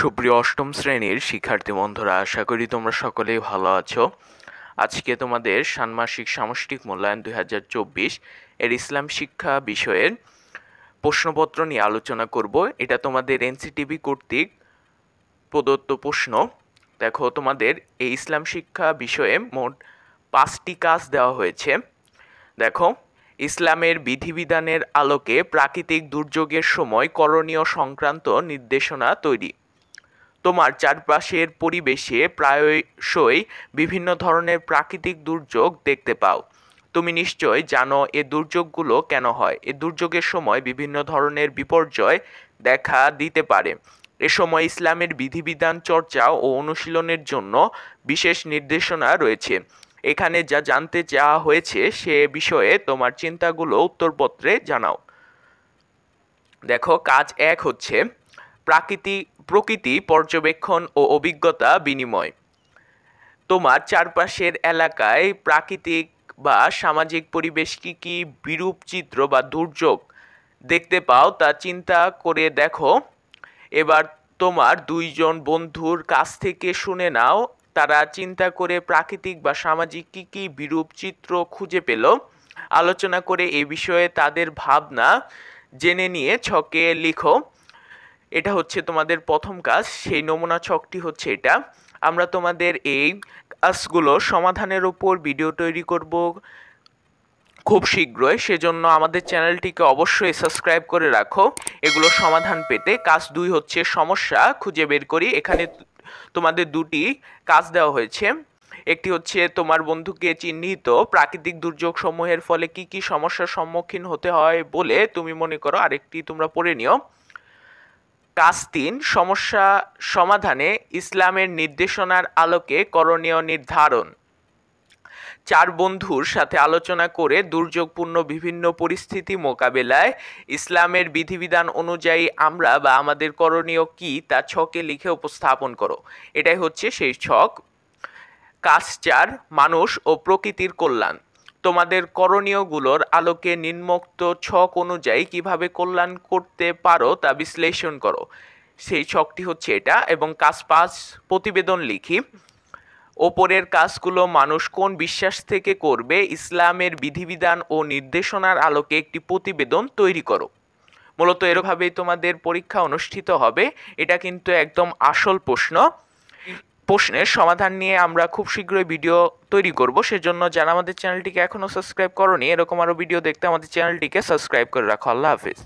সুপ্রিয় অষ্টম শ্রেণীর শিক্ষার্থী বন্ধুরা আশা করি তোমরা সকলেই ভালো আছো আজকে তোমাদের ষান্মাসিক সামষ্টিক মূল্যায়ন দুই হাজার চব্বিশ এর ইসলাম শিক্ষা বিষয়ের প্রশ্নপত্র নিয়ে আলোচনা করব এটা তোমাদের এনসিটিভি কর্তৃক প্রদত্ত প্রশ্ন দেখো তোমাদের এই ইসলাম শিক্ষা বিষয়ে মোট পাঁচটি কাজ দেওয়া হয়েছে দেখো ইসলামের বিধিবিধানের আলোকে প্রাকৃতিক দুর্যোগের সময় করণীয় সংক্রান্ত নির্দেশনা তৈরি তোমার চারপাশের পরিবেশে প্রায়শই বিভিন্ন ধরনের প্রাকৃতিক দুর্যোগ দেখতে পাও তুমি নিশ্চয় জানো এ দুর্যোগগুলো কেন হয় এ দুর্যোগের সময় বিভিন্ন ধরনের বিপর্যয় দেখা দিতে পারে এ সময় ইসলামের বিধিবিধান চর্চা ও অনুশীলনের জন্য বিশেষ নির্দেশনা রয়েছে এখানে যা জানতে চাওয়া হয়েছে সে বিষয়ে তোমার চিন্তাগুলো উত্তরপত্রে জানাও দেখো কাজ এক হচ্ছে প্রাকৃতি প্রকৃতি পর্যবেক্ষণ ও অভিজ্ঞতা বিনিময় তোমার চারপাশের এলাকায় প্রাকৃতিক বা সামাজিক পরিবেশ কি কি বিরূপ চিত্র বা দুর্যোগ দেখতে পাও তা চিন্তা করে দেখো এবার তোমার দুইজন বন্ধুর কাছ থেকে শুনে নাও তারা চিন্তা করে প্রাকৃতিক বা সামাজিক কী কী বিরূপ চিত্র খুঁজে পেল আলোচনা করে এ বিষয়ে তাদের ভাবনা জেনে নিয়ে ছকে লিখো এটা হচ্ছে তোমাদের প্রথম কাজ সেই নমুনা ছকটি হচ্ছে এটা আমরা তোমাদের এই কাজগুলো সমাধানের ওপর ভিডিও তৈরি করব খুব শীঘ্রই সেজন্য আমাদের চ্যানেলটিকে অবশ্যই সাবস্ক্রাইব করে রাখো এগুলো সমাধান পেতে কাজ দুই হচ্ছে সমস্যা খুঁজে বের করি এখানে তোমাদের দুটি কাজ দেওয়া হয়েছে একটি হচ্ছে তোমার বন্ধুকে চিহ্নিত প্রাকৃতিক দুর্যোগ সমূহের ফলে কি কি সমস্যার সম্মুখীন হতে হয় বলে তুমি মনে করো আরেকটি তোমরা পড়ে নিও কাজ তিন সমস্যা সমাধানে ইসলামের নির্দেশনার আলোকে করণীয় নির্ধারণ চার বন্ধুর সাথে আলোচনা করে দুর্যোগপূর্ণ বিভিন্ন পরিস্থিতি মোকাবেলায় ইসলামের বিধিবিধান অনুযায়ী আমরা বা আমাদের করণীয় কি তা ছকে লিখে উপস্থাপন করো এটাই হচ্ছে সেই ছক কাজ চার মানুষ ও প্রকৃতির কল্যাণ তোমাদের করণীয়গুলোর আলোকে নিম্মক্ত ছক অনুযায়ী কিভাবে কল্যাণ করতে পারো তা বিশ্লেষণ করো সেই ছকটি হচ্ছে এটা এবং কাজ পাঁচ প্রতিবেদন লিখি ওপরের কাজগুলো মানুষ কোন বিশ্বাস থেকে করবে ইসলামের বিধিবিধান ও নির্দেশনার আলোকে একটি প্রতিবেদন তৈরি করো মূলত এরভাবেই তোমাদের পরীক্ষা অনুষ্ঠিত হবে এটা কিন্তু একদম আসল প্রশ্ন প্রশ্নের সমাধান নিয়ে আমরা খুব শীঘ্রই ভিডিও তৈরি করব সেজন্য যারা আমাদের চ্যানেলটিকে এখনও সাবস্ক্রাইব করনি এরকম আরও ভিডিও দেখতে আমাদের চ্যানেলটিকে সাবস্ক্রাইব করে রাখো আল্লাহ হাফিজ